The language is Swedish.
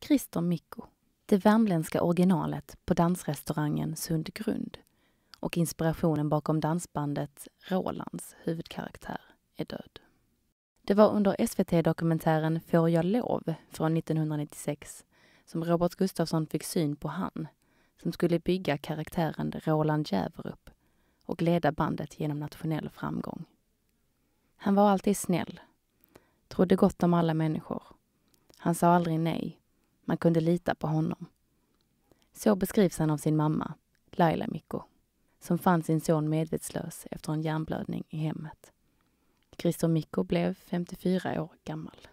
Christer Mikko, det värmländska originalet på dansrestaurangen Sundgrund och inspirationen bakom dansbandet Rolands huvudkaraktär är död. Det var under SVT-dokumentären Får jag lov? från 1996 som Robert Gustafsson fick syn på han som skulle bygga karaktären Roland Jäverup och leda bandet genom nationell framgång. Han var alltid snäll, trodde gott om alla människor. Han sa aldrig nej man kunde lita på honom. Så beskrivs han av sin mamma, Laila Mikko, som fann sin son medvetslös efter en hjärnblödning i hemmet. Christer Mikko blev 54 år gammal.